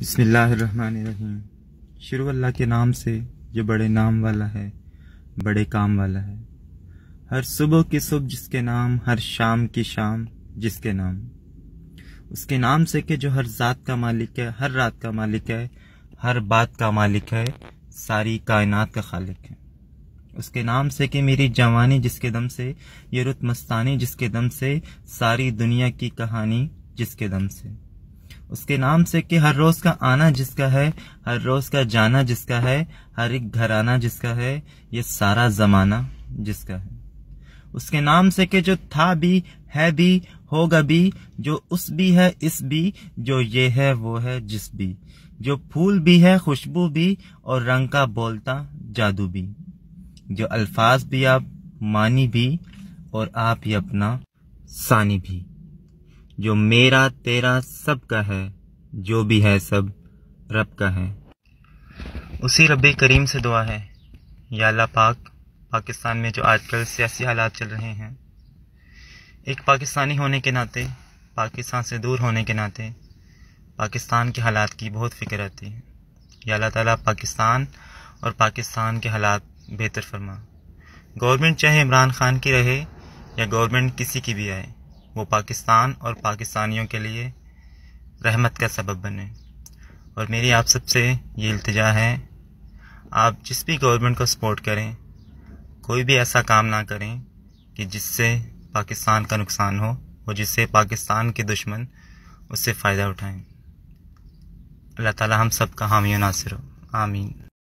बसमीम शुरू अल्लाह के नाम से जो बड़े नाम वाला है बड़े काम वाला है हर सुबह की सुबह जिसके नाम हर शाम की शाम जिसके नाम उसके नाम से कि जो हर ज़ात का मालिक है हर रात का मालिक है हर बात का मालिक है सारी कायनात का खालिक है उसके नाम से कि मेरी जवानी जिसके दम से ये रुत मस्तानी जिसके दम से सारी दुनिया की कहानी जिसके दम से उसके नाम से कि हर रोज का आना जिसका है हर रोज का जाना जिसका है हर एक घर आना जिसका है ये सारा जमाना जिसका है उसके नाम से कि जो था भी है भी होगा भी जो उस भी है इस भी जो ये है वो है जिस भी जो फूल भी है खुशबू भी और रंग का बोलता जादू भी जो अल्फाज भी आप मानी भी और आप ही अपना सानी भी जो मेरा तेरा सब का है जो भी है सब रब का है उसी रब करीम से दुआ है या अल्लाह पाक पाकिस्तान में जो आजकल सियासी हालात चल रहे हैं एक पाकिस्तानी होने के नाते पाकिस्तान से दूर होने के नाते पाकिस्तान के हालात की बहुत फिक्र आती है या अल्लाह ताला पाकिस्तान और पाकिस्तान के हालात बेहतर फरमा गवर्नमेंट चाहे इमरान खान की रहे या गवर्नमेंट किसी की भी आए वो पाकिस्तान और पाकिस्तानियों के लिए रहमत का सबब बने और मेरी आप सबसे ये अल्तजा है आप जिस भी गवर्नमेंट को सपोर्ट करें कोई भी ऐसा काम ना करें कि जिससे पाकिस्तान का नुकसान हो और जिससे पाकिस्तान के दुश्मन उससे फ़ायदा उठाएं अल्लाह ताला हम सब का हामी नासिर हो आमीन